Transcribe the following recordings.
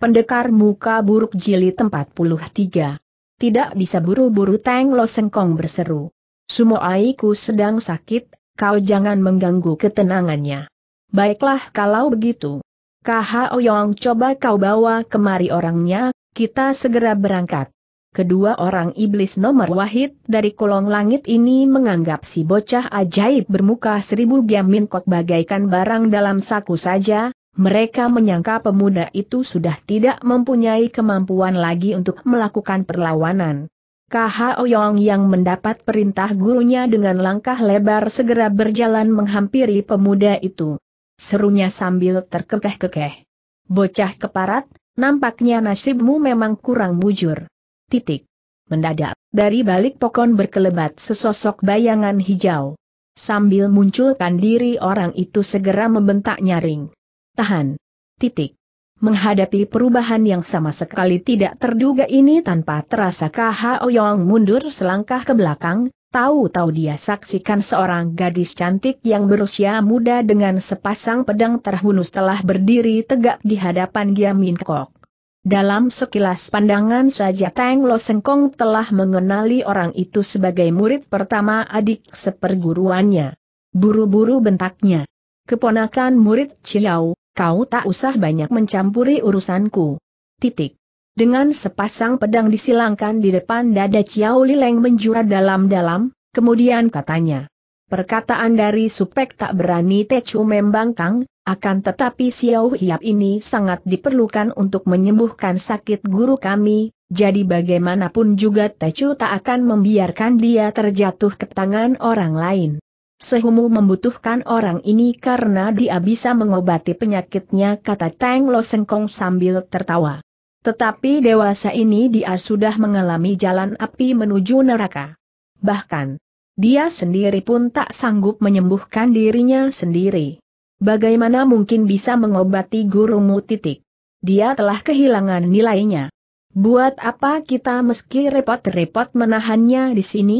Pendekar muka buruk jilid 43. Tidak bisa buru-buru Teng Lo Sengkong berseru. Sumo Aiku sedang sakit, kau jangan mengganggu ketenangannya. Baiklah kalau begitu. Kaha Oyong coba kau bawa kemari orangnya, kita segera berangkat. Kedua orang iblis nomor wahid dari kolong langit ini menganggap si bocah ajaib bermuka seribu giamin kok bagaikan barang dalam saku saja, mereka menyangka pemuda itu sudah tidak mempunyai kemampuan lagi untuk melakukan perlawanan. KH Oyong yang mendapat perintah gurunya dengan langkah lebar segera berjalan menghampiri pemuda itu. Serunya sambil terkekeh-kekeh. Bocah keparat, nampaknya nasibmu memang kurang mujur. Titik. Mendadak, dari balik pokon berkelebat sesosok bayangan hijau. Sambil munculkan diri orang itu segera membentak nyaring tahan. Titik. Menghadapi perubahan yang sama sekali tidak terduga ini tanpa terasa KH Oyong mundur selangkah ke belakang, tahu-tahu dia saksikan seorang gadis cantik yang berusia muda dengan sepasang pedang terhunus telah berdiri tegak di hadapan Giamin Kok. Dalam sekilas pandangan saja Tang Lo Sengkong telah mengenali orang itu sebagai murid pertama adik seperguruannya. Buru-buru bentaknya. Keponakan murid Ciau, kau tak usah banyak mencampuri urusanku. Titik. Dengan sepasang pedang disilangkan di depan dada Ciau Lileng menjura dalam-dalam, kemudian katanya. Perkataan dari Supek tak berani Tecu membangkang, akan tetapi Xiao Hiap ini sangat diperlukan untuk menyembuhkan sakit guru kami, jadi bagaimanapun juga Tecu tak akan membiarkan dia terjatuh ke tangan orang lain. Sehumu membutuhkan orang ini karena dia bisa mengobati penyakitnya kata Tang Lo Sengkong sambil tertawa. Tetapi dewasa ini dia sudah mengalami jalan api menuju neraka. Bahkan, dia sendiri pun tak sanggup menyembuhkan dirinya sendiri. Bagaimana mungkin bisa mengobati gurumu titik? Dia telah kehilangan nilainya. Buat apa kita meski repot-repot menahannya di sini?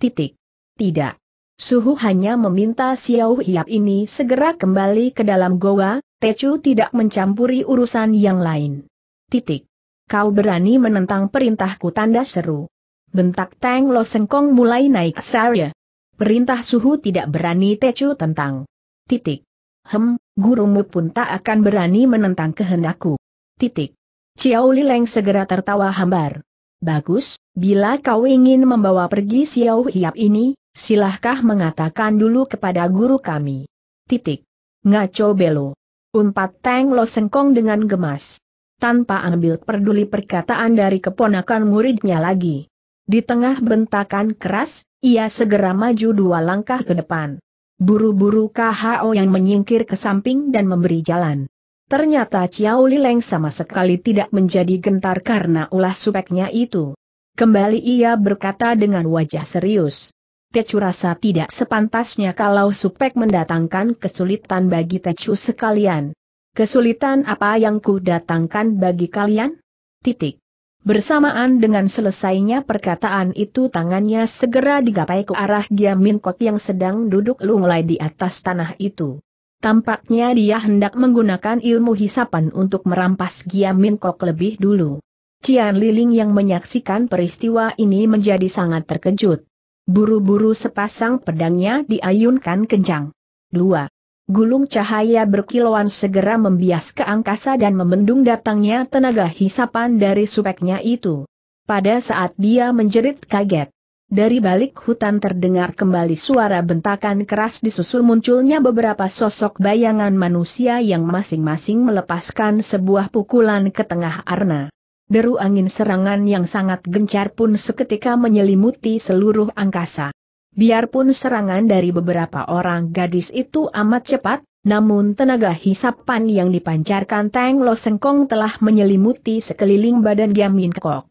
Titik. Tidak. Suhu hanya meminta Xiao Hiap ini segera kembali ke dalam goa, Techu tidak mencampuri urusan yang lain. Titik. Kau berani menentang perintahku tanda seru. Bentak Tang Lo Sengkong mulai naik saya. Perintah Suhu tidak berani Techu tentang. Titik. Hem, gurumu pun tak akan berani menentang kehendakku. Titik. Ciao Lileng segera tertawa hambar. Bagus, bila kau ingin membawa pergi Xiao Hiap ini, Silahkah mengatakan dulu kepada guru kami. Titik. Ngaco belo. Umpat Teng Lo Sengkong dengan gemas. Tanpa ambil peduli perkataan dari keponakan muridnya lagi. Di tengah bentakan keras, ia segera maju dua langkah ke depan. Buru-buru KHO yang menyingkir ke samping dan memberi jalan. Ternyata Ciao Leng sama sekali tidak menjadi gentar karena ulah supeknya itu. Kembali ia berkata dengan wajah serius. Tecu rasa tidak sepantasnya kalau Supek mendatangkan kesulitan bagi Tecu sekalian. Kesulitan apa yang ku datangkan bagi kalian? Titik. Bersamaan dengan selesainya perkataan itu tangannya segera digapai ke arah Giamin Kok yang sedang duduk lunglai di atas tanah itu. Tampaknya dia hendak menggunakan ilmu hisapan untuk merampas Giamin Kok lebih dulu. Cian Liling yang menyaksikan peristiwa ini menjadi sangat terkejut. Buru-buru sepasang pedangnya diayunkan kencang. 2. Gulung cahaya berkilauan segera membias ke angkasa dan membendung datangnya tenaga hisapan dari supeknya itu. Pada saat dia menjerit kaget, dari balik hutan terdengar kembali suara bentakan keras disusul munculnya beberapa sosok bayangan manusia yang masing-masing melepaskan sebuah pukulan ke tengah arna deru angin serangan yang sangat gencar pun seketika menyelimuti seluruh angkasa. Biarpun serangan dari beberapa orang gadis itu amat cepat, namun tenaga hisapan yang dipancarkan Tang Lo Sengkong telah menyelimuti sekeliling badan Min Kok.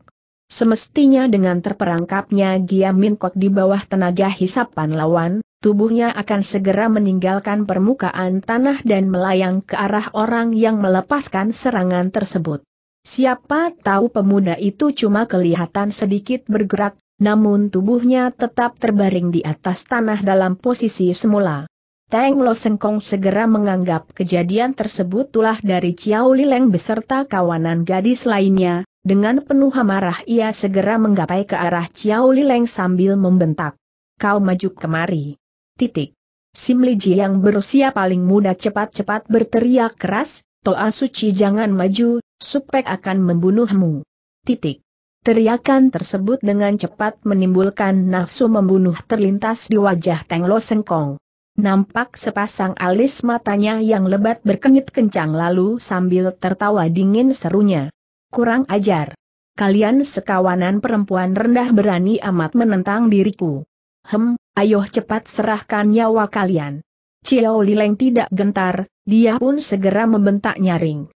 Semestinya dengan terperangkapnya Min Kok di bawah tenaga hisapan lawan, tubuhnya akan segera meninggalkan permukaan tanah dan melayang ke arah orang yang melepaskan serangan tersebut. Siapa tahu pemuda itu cuma kelihatan sedikit bergerak, namun tubuhnya tetap terbaring di atas tanah dalam posisi semula. Teng Lo Sengkong segera menganggap kejadian tersebut tulah dari Ciao Lileng beserta kawanan gadis lainnya, dengan penuh amarah ia segera menggapai ke arah Ciao Lileng sambil membentak. Kau maju kemari. Titik. Sim Liji yang berusia paling muda cepat-cepat berteriak keras, Toa Suci jangan maju, Supek akan membunuhmu. Titik. Teriakan tersebut dengan cepat menimbulkan nafsu membunuh terlintas di wajah Teng Lo Sengkong. Nampak sepasang alis matanya yang lebat berkenyit kencang lalu sambil tertawa dingin serunya. Kurang ajar. Kalian sekawanan perempuan rendah berani amat menentang diriku. Hem, ayo cepat serahkan nyawa kalian. Ciao Lileng tidak gentar, dia pun segera membentak nyaring.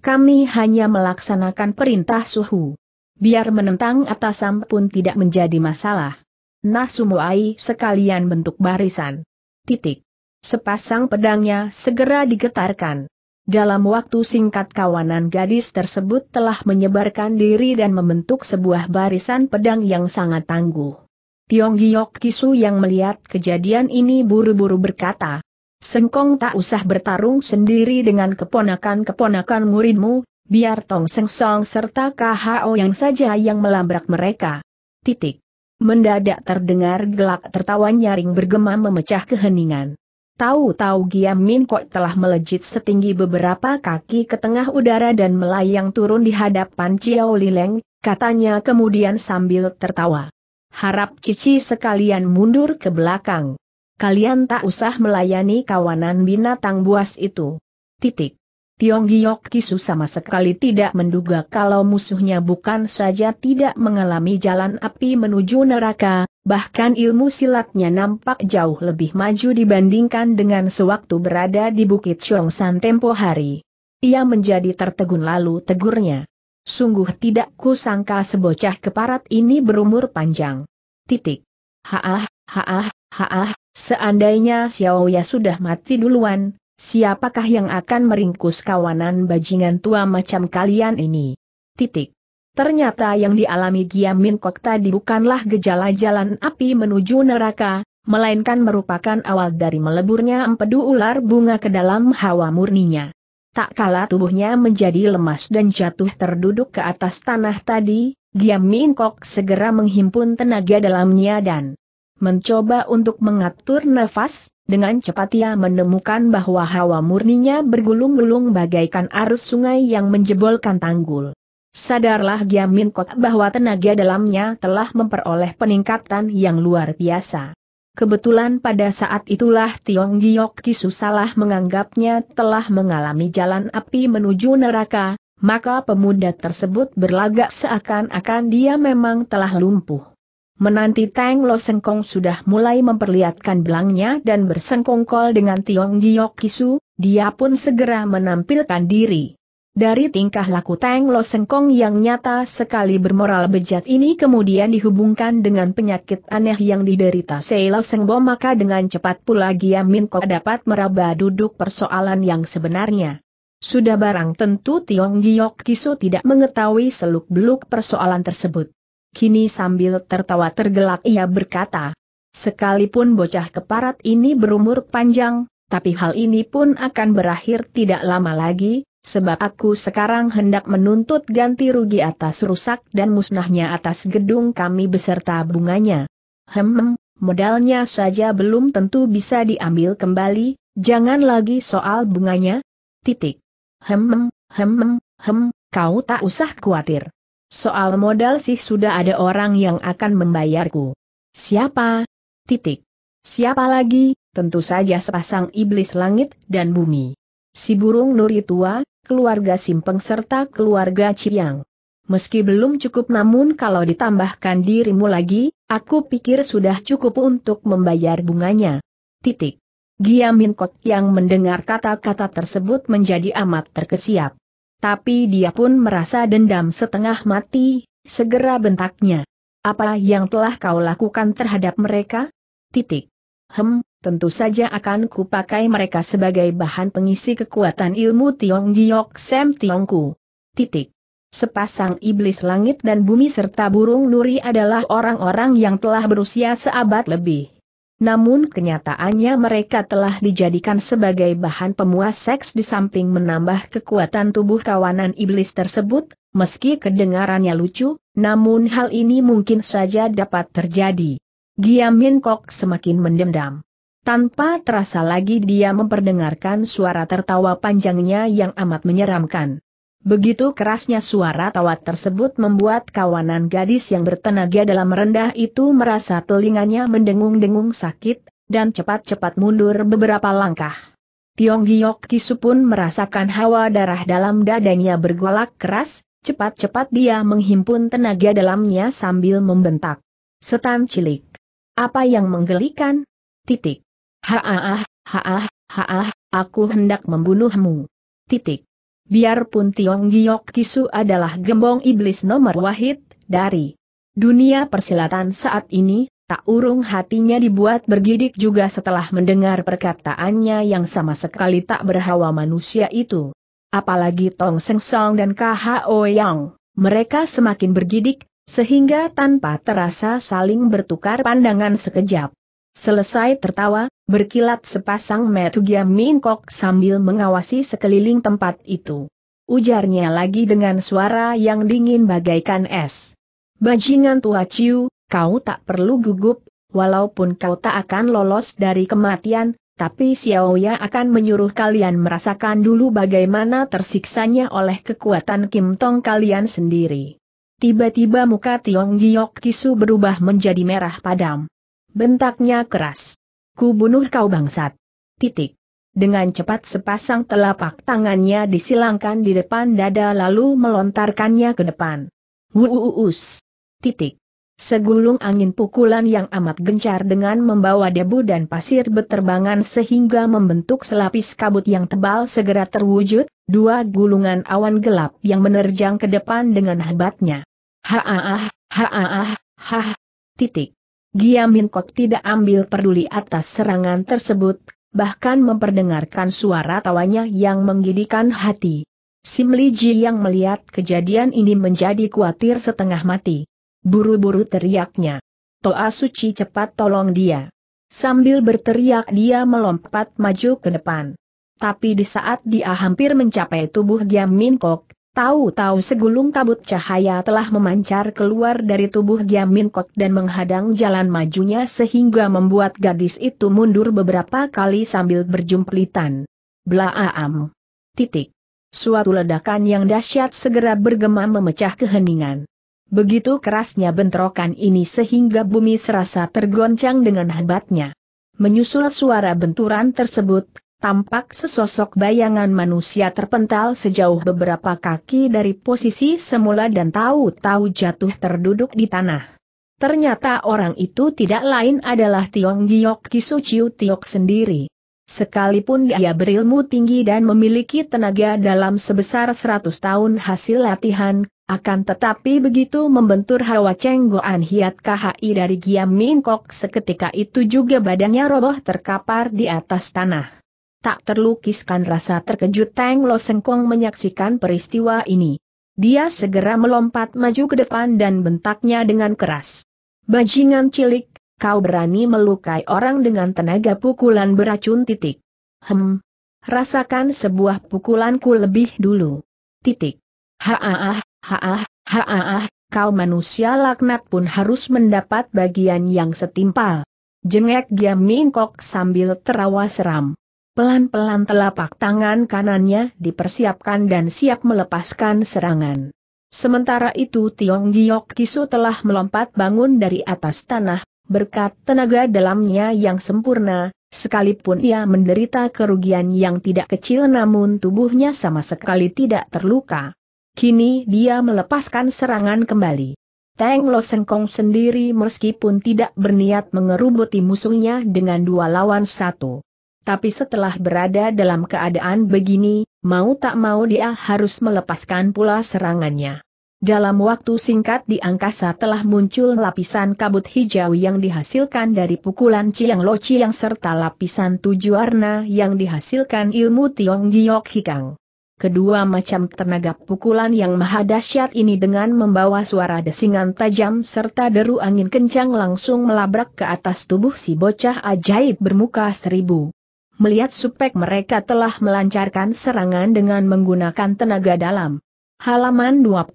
Kami hanya melaksanakan perintah suhu. Biar menentang atasam pun tidak menjadi masalah. Nah sumuai sekalian bentuk barisan. Titik. Sepasang pedangnya segera digetarkan. Dalam waktu singkat kawanan gadis tersebut telah menyebarkan diri dan membentuk sebuah barisan pedang yang sangat tangguh. Tiong Giok Kisu yang melihat kejadian ini buru-buru berkata, Sengkong tak usah bertarung sendiri dengan keponakan-keponakan muridmu, biar Tong Seng Song serta KHO yang saja yang melabrak mereka. Titik. Mendadak terdengar gelak tertawa nyaring bergema memecah keheningan. Tahu-tahu Giam Min Kok telah melejit setinggi beberapa kaki ke tengah udara dan melayang turun di hadapan Ciao Lileng, katanya kemudian sambil tertawa. Harap Cici sekalian mundur ke belakang kalian tak usah melayani kawanan binatang buas itu. Titik. Tiong Giok Kisu sama sekali tidak menduga kalau musuhnya bukan saja tidak mengalami jalan api menuju neraka, bahkan ilmu silatnya nampak jauh lebih maju dibandingkan dengan sewaktu berada di Bukit Chong San tempo hari. Ia menjadi tertegun lalu tegurnya. Sungguh tidak kusangka sebocah keparat ini berumur panjang. Titik. Haah, haah, haah, Seandainya Xiao Ya sudah mati duluan, siapakah yang akan meringkus kawanan bajingan tua macam kalian ini? Titik. Ternyata yang dialami Giam Min Kok tadi bukanlah gejala jalan api menuju neraka, melainkan merupakan awal dari meleburnya empedu ular bunga ke dalam hawa murninya. Tak kala tubuhnya menjadi lemas dan jatuh terduduk ke atas tanah tadi, Giam Min Kok segera menghimpun tenaga dalamnya dan mencoba untuk mengatur nafas, dengan cepat ia menemukan bahwa hawa murninya bergulung-gulung bagaikan arus sungai yang menjebolkan tanggul. Sadarlah Giamin Kot bahwa tenaga dalamnya telah memperoleh peningkatan yang luar biasa. Kebetulan pada saat itulah Tiong Giok Kisu salah menganggapnya telah mengalami jalan api menuju neraka, maka pemuda tersebut berlagak seakan-akan dia memang telah lumpuh. Menanti Tang Lo Sengkong sudah mulai memperlihatkan belangnya dan bersengkongkol dengan Tiong Giok Kisu, dia pun segera menampilkan diri. Dari tingkah laku Tang Lo Sengkong yang nyata sekali bermoral bejat ini kemudian dihubungkan dengan penyakit aneh yang diderita Sei Lo Sengbo maka dengan cepat pula Gia Min Kok dapat meraba duduk persoalan yang sebenarnya. Sudah barang tentu Tiong Giok Kisu tidak mengetahui seluk-beluk persoalan tersebut. Kini sambil tertawa tergelak ia berkata, Sekalipun bocah keparat ini berumur panjang, tapi hal ini pun akan berakhir tidak lama lagi, sebab aku sekarang hendak menuntut ganti rugi atas rusak dan musnahnya atas gedung kami beserta bunganya. Hem, modalnya saja belum tentu bisa diambil kembali, jangan lagi soal bunganya. Titik. Hem, hem, hem, kau tak usah khawatir. Soal modal sih sudah ada orang yang akan membayarku. Siapa? Titik. Siapa lagi? Tentu saja sepasang iblis langit dan bumi. Si burung nuri tua, keluarga Simpeng serta keluarga Ciang. Meski belum cukup namun kalau ditambahkan dirimu lagi, aku pikir sudah cukup untuk membayar bunganya. Titik. Giamin Kok Kot yang mendengar kata-kata tersebut menjadi amat terkesiap. Tapi dia pun merasa dendam setengah mati, segera bentaknya. Apa yang telah kau lakukan terhadap mereka? Titik. Hem, tentu saja akan kupakai mereka sebagai bahan pengisi kekuatan ilmu Tiong Giok Sem Tiongku. Titik. Sepasang iblis langit dan bumi serta burung nuri adalah orang-orang yang telah berusia seabad lebih. Namun kenyataannya mereka telah dijadikan sebagai bahan pemuas seks di samping menambah kekuatan tubuh kawanan iblis tersebut, meski kedengarannya lucu, namun hal ini mungkin saja dapat terjadi. Giamin Kok semakin mendendam. Tanpa terasa lagi dia memperdengarkan suara tertawa panjangnya yang amat menyeramkan. Begitu kerasnya suara tawa tersebut membuat kawanan gadis yang bertenaga dalam rendah itu merasa telinganya mendengung-dengung sakit, dan cepat-cepat mundur beberapa langkah. Tiong Giok Kisu pun merasakan hawa darah dalam dadanya bergolak keras, cepat-cepat dia menghimpun tenaga dalamnya sambil membentak. Setan cilik. Apa yang menggelikan? Titik. Haah, haah, haah, aku hendak membunuhmu. Titik biarpun Tiong Giok Kisu adalah gembong iblis nomor wahid, dari dunia persilatan saat ini, tak urung hatinya dibuat bergidik juga setelah mendengar perkataannya yang sama sekali tak berhawa manusia itu. Apalagi Tong Seng Song dan KHO Yang, mereka semakin bergidik, sehingga tanpa terasa saling bertukar pandangan sekejap. Selesai tertawa, berkilat sepasang giam Mingkok sambil mengawasi sekeliling tempat itu. Ujarnya lagi dengan suara yang dingin bagaikan es. Bajingan tua Ciu, kau tak perlu gugup, walaupun kau tak akan lolos dari kematian, tapi Xiaoya akan menyuruh kalian merasakan dulu bagaimana tersiksanya oleh kekuatan Kim Tong kalian sendiri. Tiba-tiba muka Tiong Giok Kisu berubah menjadi merah padam bentaknya keras. Ku bunuh kau bangsat. Titik. Dengan cepat sepasang telapak tangannya disilangkan di depan dada lalu melontarkannya ke depan. Wuuus. Titik. Segulung angin pukulan yang amat gencar dengan membawa debu dan pasir beterbangan sehingga membentuk selapis kabut yang tebal segera terwujud, dua gulungan awan gelap yang menerjang ke depan dengan hebatnya. Haaah, haaah, Titik. Giamin Kok tidak ambil peduli atas serangan tersebut, bahkan memperdengarkan suara tawanya yang menggidikan hati. Sim Li Ji yang melihat kejadian ini menjadi khawatir setengah mati. Buru-buru teriaknya. Toa Suci cepat tolong dia. Sambil berteriak dia melompat maju ke depan. Tapi di saat dia hampir mencapai tubuh Giamin Kok, Tahu-tahu segulung kabut cahaya telah memancar keluar dari tubuh Giamin Kok dan menghadang jalan majunya sehingga membuat gadis itu mundur beberapa kali sambil berjumplitan. Blaam. Titik. Suatu ledakan yang dahsyat segera bergema memecah keheningan. Begitu kerasnya bentrokan ini sehingga bumi serasa tergoncang dengan hebatnya. Menyusul suara benturan tersebut, tampak sesosok bayangan manusia terpental sejauh beberapa kaki dari posisi semula dan tahu-tahu jatuh terduduk di tanah. Ternyata orang itu tidak lain adalah Tiong Giok Kisuciu Tiok sendiri. Sekalipun dia berilmu tinggi dan memiliki tenaga dalam sebesar 100 tahun hasil latihan, akan tetapi begitu membentur hawa cenggoan hiat KHI dari Giam Mingkok seketika itu juga badannya roboh terkapar di atas tanah tak terlukiskan rasa terkejut Teng Lo Sengkong menyaksikan peristiwa ini. Dia segera melompat maju ke depan dan bentaknya dengan keras. Bajingan cilik, kau berani melukai orang dengan tenaga pukulan beracun titik. Hem. Rasakan sebuah pukulanku lebih dulu. Titik. Haaah, haaah, haaah, kau manusia laknat pun harus mendapat bagian yang setimpal. Jengek dia mingkok sambil terawa seram. Pelan-pelan telapak tangan kanannya dipersiapkan dan siap melepaskan serangan. Sementara itu Tiong Giok Kisu telah melompat bangun dari atas tanah, berkat tenaga dalamnya yang sempurna, sekalipun ia menderita kerugian yang tidak kecil namun tubuhnya sama sekali tidak terluka. Kini dia melepaskan serangan kembali. Teng Lo Sengkong sendiri meskipun tidak berniat mengerubuti musuhnya dengan dua lawan satu tapi setelah berada dalam keadaan begini, mau tak mau dia harus melepaskan pula serangannya. Dalam waktu singkat di angkasa telah muncul lapisan kabut hijau yang dihasilkan dari pukulan Chiang Lo yang serta lapisan tujuh warna yang dihasilkan ilmu Tiong Giok Hikang. Kedua macam tenaga pukulan yang maha dahsyat ini dengan membawa suara desingan tajam serta deru angin kencang langsung melabrak ke atas tubuh si bocah ajaib bermuka seribu melihat supek mereka telah melancarkan serangan dengan menggunakan tenaga dalam. Halaman 21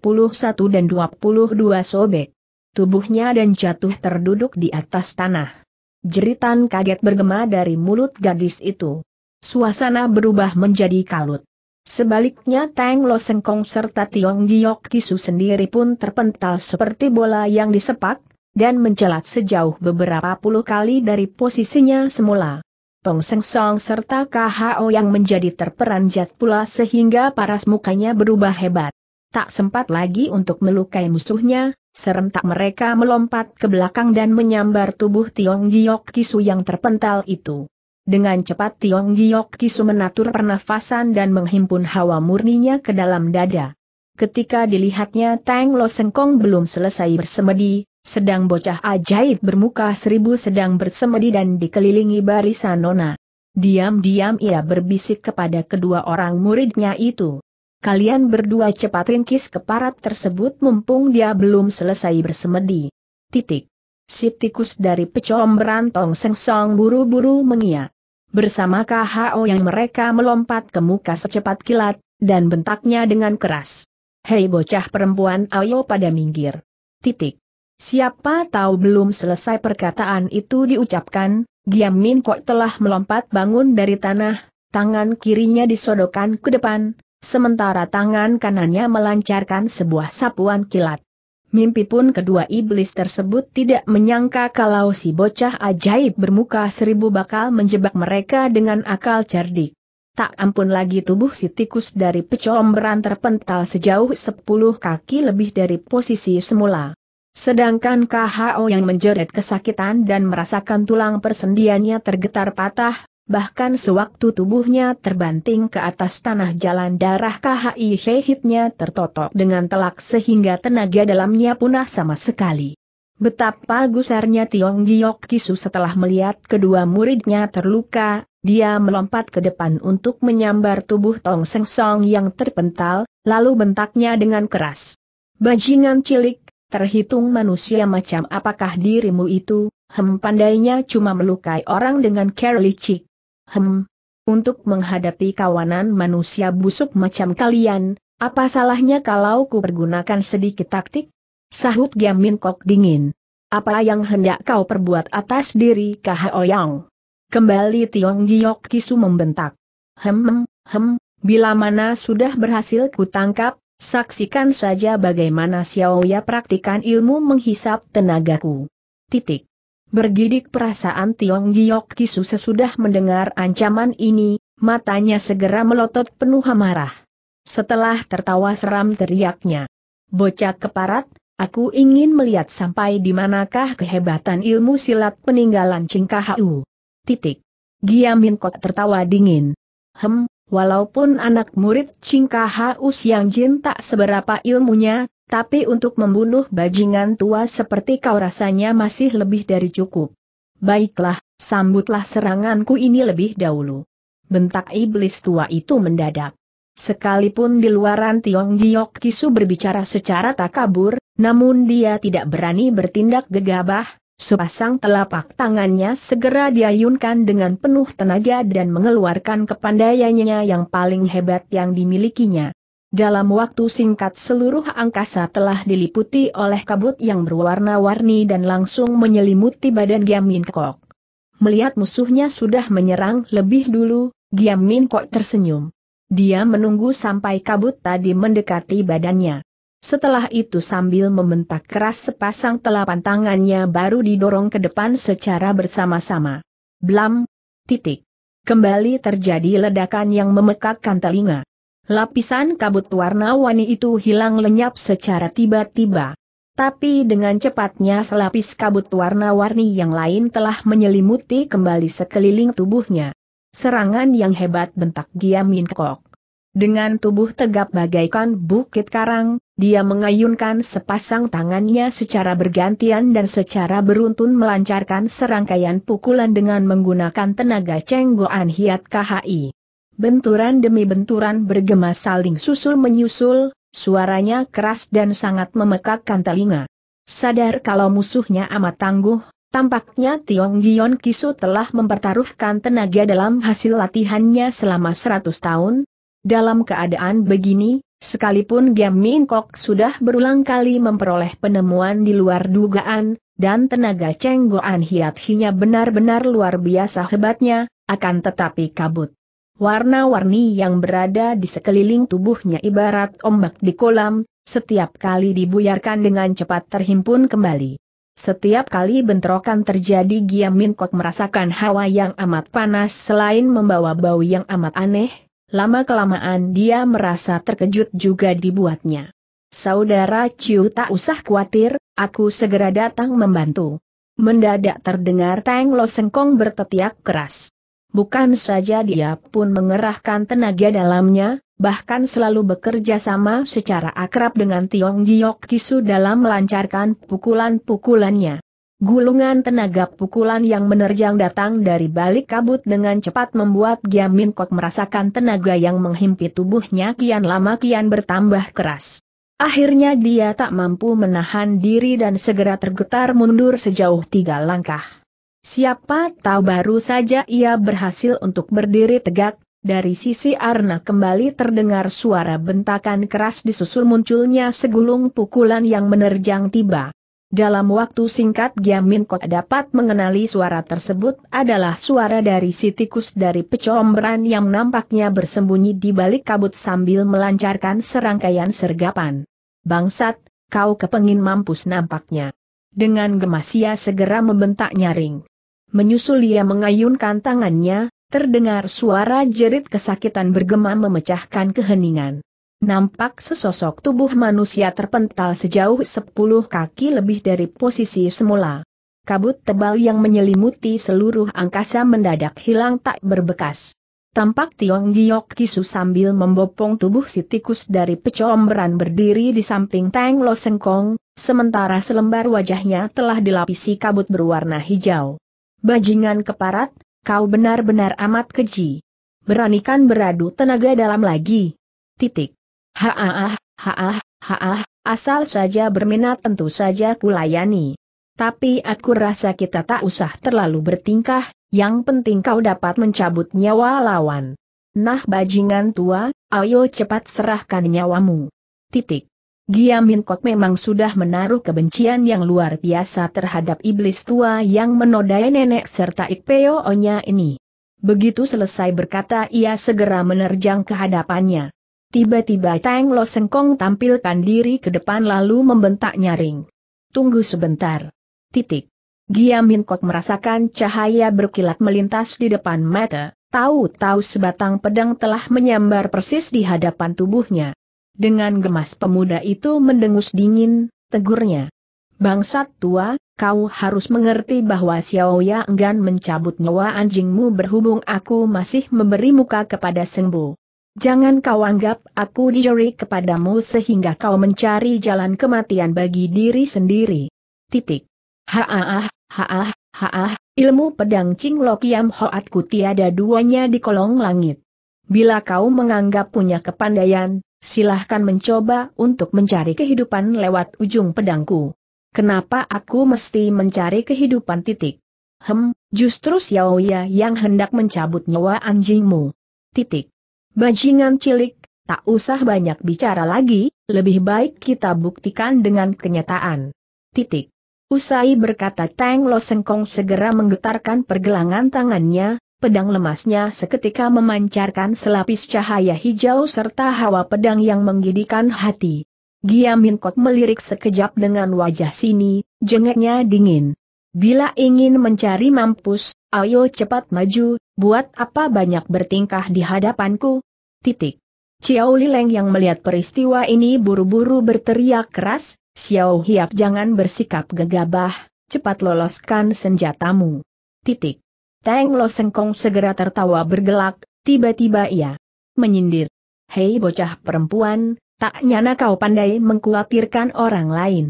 dan 22 sobek. Tubuhnya dan jatuh terduduk di atas tanah. Jeritan kaget bergema dari mulut gadis itu. Suasana berubah menjadi kalut. Sebaliknya Tang Lo Sengkong serta Tiong Giok Kisu sendiri pun terpental seperti bola yang disepak, dan mencelat sejauh beberapa puluh kali dari posisinya semula. Tong Seng Song serta KHO yang menjadi terperanjat pula sehingga paras mukanya berubah hebat. Tak sempat lagi untuk melukai musuhnya, serentak mereka melompat ke belakang dan menyambar tubuh Tiong Giok Kisu yang terpental itu. Dengan cepat Tiong Giok Kisu menatur pernafasan dan menghimpun hawa murninya ke dalam dada. Ketika dilihatnya Tang Lo Sengkong belum selesai bersemedi, sedang bocah ajaib bermuka seribu sedang bersemedi dan dikelilingi barisan nona. Diam-diam ia berbisik kepada kedua orang muridnya itu. Kalian berdua cepat ringkis keparat tersebut mumpung dia belum selesai bersemedi. Titik. Si tikus dari pecom berantong sengsong buru-buru mengia. Bersama KHO yang mereka melompat ke muka secepat kilat, dan bentaknya dengan keras. Hei bocah perempuan ayo pada minggir. Titik. Siapa tahu belum selesai perkataan itu diucapkan, Giam Min Kok telah melompat bangun dari tanah, tangan kirinya disodokkan ke depan, sementara tangan kanannya melancarkan sebuah sapuan kilat. Mimpi pun kedua iblis tersebut tidak menyangka kalau si bocah ajaib bermuka seribu bakal menjebak mereka dengan akal cerdik. Tak ampun lagi tubuh si tikus dari pecomberan terpental sejauh sepuluh kaki lebih dari posisi semula. Sedangkan KHO yang menjerit kesakitan dan merasakan tulang persendiannya tergetar patah, bahkan sewaktu tubuhnya terbanting ke atas tanah jalan darah KHI syahidnya tertotok dengan telak sehingga tenaga dalamnya punah sama sekali. Betapa gusarnya Tiong Giok Kisu setelah melihat kedua muridnya terluka, dia melompat ke depan untuk menyambar tubuh Tong Seng Song yang terpental, lalu bentaknya dengan keras. Bajingan cilik, terhitung manusia macam apakah dirimu itu, hem pandainya cuma melukai orang dengan care licik. Hem, untuk menghadapi kawanan manusia busuk macam kalian, apa salahnya kalau ku pergunakan sedikit taktik? Sahut Giamin Kok dingin. Apa yang hendak kau perbuat atas diri kah Oyang? Kembali Tiong Giok Kisu membentak. Hem, hem, bila mana sudah berhasil ku tangkap, Saksikan saja bagaimana Xiaoya praktikan ilmu menghisap tenagaku. Titik. Bergidik perasaan Tiong Giok Kisu sesudah mendengar ancaman ini, matanya segera melotot penuh amarah. Setelah tertawa seram teriaknya. Bocah keparat, aku ingin melihat sampai di manakah kehebatan ilmu silat peninggalan Cingkahau. Titik. Giamin Kok tertawa dingin. Hem, Walaupun anak murid Cingka Haus yang jin tak seberapa ilmunya, tapi untuk membunuh bajingan tua seperti kau rasanya masih lebih dari cukup. Baiklah, sambutlah seranganku ini lebih dahulu. Bentak iblis tua itu mendadak. Sekalipun di luaran Tiong Giok Kisu berbicara secara takabur, namun dia tidak berani bertindak gegabah, Sepasang telapak tangannya segera diayunkan dengan penuh tenaga dan mengeluarkan kepandaiannya yang paling hebat yang dimilikinya. Dalam waktu singkat seluruh angkasa telah diliputi oleh kabut yang berwarna-warni dan langsung menyelimuti badan Giam Min Kok. Melihat musuhnya sudah menyerang lebih dulu, Giam Min Kok tersenyum. Dia menunggu sampai kabut tadi mendekati badannya. Setelah itu sambil membentak keras sepasang telapan tangannya baru didorong ke depan secara bersama-sama. Blam, titik. Kembali terjadi ledakan yang memekakkan telinga. Lapisan kabut warna-warni itu hilang lenyap secara tiba-tiba. Tapi dengan cepatnya selapis kabut warna-warni yang lain telah menyelimuti kembali sekeliling tubuhnya. Serangan yang hebat bentak Giamin Kok. Dengan tubuh tegap bagaikan bukit karang, dia mengayunkan sepasang tangannya secara bergantian dan secara beruntun melancarkan serangkaian pukulan dengan menggunakan tenaga cenggoan hiat KHI. Benturan demi benturan bergema saling susul menyusul, suaranya keras dan sangat memekakkan telinga. Sadar kalau musuhnya amat tangguh, tampaknya Tiong Gion Kisu telah mempertaruhkan tenaga dalam hasil latihannya selama 100 tahun, dalam keadaan begini, sekalipun Giam Min Kok sudah berulang kali memperoleh penemuan di luar dugaan, dan tenaga Cheng Goan Hiat Hinya benar-benar luar biasa hebatnya, akan tetapi kabut. Warna-warni yang berada di sekeliling tubuhnya ibarat ombak di kolam, setiap kali dibuyarkan dengan cepat terhimpun kembali. Setiap kali bentrokan terjadi Min Kok merasakan hawa yang amat panas selain membawa bau yang amat aneh, lama-kelamaan dia merasa terkejut juga dibuatnya. Saudara Ciu tak usah khawatir, aku segera datang membantu. Mendadak terdengar Teng Lo Sengkong bertetiak keras. Bukan saja dia pun mengerahkan tenaga dalamnya, bahkan selalu bekerja sama secara akrab dengan Tiong Giok Kisu dalam melancarkan pukulan-pukulannya. Gulungan tenaga pukulan yang menerjang datang dari balik kabut dengan cepat membuat Giamin Kok merasakan tenaga yang menghimpit tubuhnya kian lama kian bertambah keras. Akhirnya dia tak mampu menahan diri dan segera tergetar mundur sejauh tiga langkah. Siapa tahu baru saja ia berhasil untuk berdiri tegak, dari sisi Arna kembali terdengar suara bentakan keras disusul munculnya segulung pukulan yang menerjang tiba. Dalam waktu singkat Giamin kok dapat mengenali suara tersebut adalah suara dari si tikus dari pecombran yang nampaknya bersembunyi di balik kabut sambil melancarkan serangkaian sergapan. Bangsat, kau kepengin mampus nampaknya. Dengan gemas ia segera membentak nyaring. Menyusul ia mengayunkan tangannya, terdengar suara jerit kesakitan bergema memecahkan keheningan. Nampak sesosok tubuh manusia terpental sejauh 10 kaki lebih dari posisi semula. Kabut tebal yang menyelimuti seluruh angkasa mendadak hilang tak berbekas. Tampak Tiong Giok Kisu sambil membopong tubuh si tikus dari pecomberan berdiri di samping Tang Lo Sengkong, sementara selembar wajahnya telah dilapisi kabut berwarna hijau. Bajingan keparat, kau benar-benar amat keji. Beranikan beradu tenaga dalam lagi. Titik. Haah, haah, haah, asal saja berminat tentu saja kulayani. Tapi aku rasa kita tak usah terlalu bertingkah, yang penting kau dapat mencabut nyawa lawan. Nah bajingan tua, ayo cepat serahkan nyawamu. Titik. Giamin Kok memang sudah menaruh kebencian yang luar biasa terhadap iblis tua yang menodai nenek serta Ikpeo-nya ini. Begitu selesai berkata ia segera menerjang kehadapannya. Tiba-tiba Tang Lo Sengkong tampilkan diri ke depan lalu membentak nyaring. Tunggu sebentar. Titik. Giam Hin Kok merasakan cahaya berkilat melintas di depan mata, tahu-tahu sebatang pedang telah menyambar persis di hadapan tubuhnya. Dengan gemas pemuda itu mendengus dingin, tegurnya. Bangsat tua, kau harus mengerti bahwa Xiao Ya enggan mencabut nyawa anjingmu berhubung aku masih memberi muka kepada sembuh. Jangan kau anggap aku dijeri kepadamu sehingga kau mencari jalan kematian bagi diri sendiri. Titik. Haah, haah, haah, ilmu pedang Ching Lo Kiam Hoatku tiada duanya di kolong langit. Bila kau menganggap punya kepandaian, silahkan mencoba untuk mencari kehidupan lewat ujung pedangku. Kenapa aku mesti mencari kehidupan titik? Hem, justru Xiaoya yang hendak mencabut nyawa anjingmu. Titik. Bajingan cilik, tak usah banyak bicara lagi, lebih baik kita buktikan dengan kenyataan. Titik. Usai berkata Tang Lo Sengkong segera menggetarkan pergelangan tangannya, pedang lemasnya seketika memancarkan selapis cahaya hijau serta hawa pedang yang menggidikan hati. Min Kot melirik sekejap dengan wajah sini, jengeknya dingin. Bila ingin mencari mampus, ayo cepat maju, buat apa banyak bertingkah di hadapanku? Titik. Li Lileng yang melihat peristiwa ini buru-buru berteriak keras, Xiao Hiap jangan bersikap gegabah, cepat loloskan senjatamu. Titik. Teng Lo Sengkong segera tertawa bergelak, tiba-tiba ia menyindir. Hei bocah perempuan, tak nyana kau pandai mengkhawatirkan orang lain.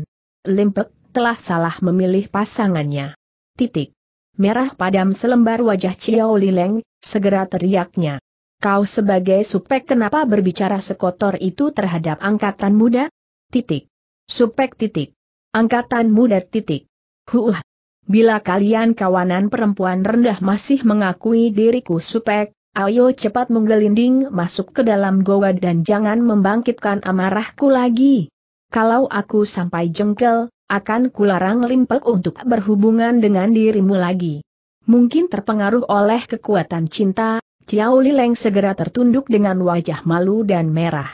Limpek telah salah memilih pasangannya. Titik merah padam selembar wajah Ciao Lileng, segera teriaknya. Kau sebagai supek kenapa berbicara sekotor itu terhadap angkatan muda? Titik. Supek titik. Angkatan muda titik. Huuh. Bila kalian kawanan perempuan rendah masih mengakui diriku supek, ayo cepat menggelinding masuk ke dalam goa dan jangan membangkitkan amarahku lagi. Kalau aku sampai jengkel, akan kularang Limpek untuk berhubungan dengan dirimu lagi. Mungkin terpengaruh oleh kekuatan cinta, Ciao Lileng segera tertunduk dengan wajah malu dan merah.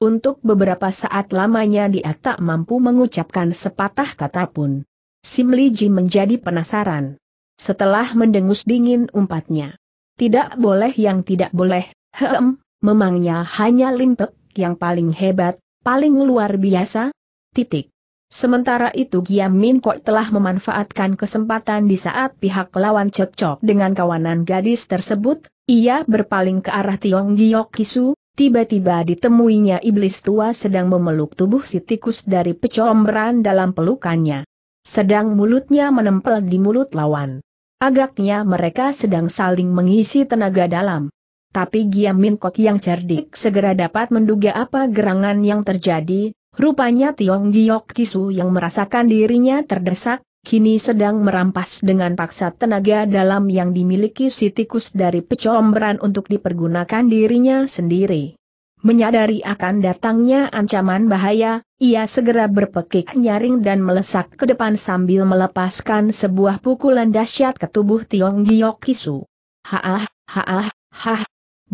Untuk beberapa saat lamanya dia tak mampu mengucapkan sepatah kata pun. Sim Li Ji menjadi penasaran. Setelah mendengus dingin umpatnya. Tidak boleh yang tidak boleh, hem, memangnya hanya Limpek yang paling hebat, paling luar biasa? Titik. Sementara itu Giam Min Kok telah memanfaatkan kesempatan di saat pihak lawan cocok dengan kawanan gadis tersebut, ia berpaling ke arah Tiong Giok Kisu, tiba-tiba ditemuinya iblis tua sedang memeluk tubuh si tikus dari pecomberan dalam pelukannya. Sedang mulutnya menempel di mulut lawan. Agaknya mereka sedang saling mengisi tenaga dalam. Tapi Giam Min Kok yang cerdik segera dapat menduga apa gerangan yang terjadi, Rupanya Tiong Giok Kisu yang merasakan dirinya terdesak, kini sedang merampas dengan paksa tenaga dalam yang dimiliki si tikus dari pecombran untuk dipergunakan dirinya sendiri. Menyadari akan datangnya ancaman bahaya, ia segera berpekik nyaring dan melesak ke depan sambil melepaskan sebuah pukulan dahsyat ke tubuh Tiong Giok Kisu. Haah, haah, hah.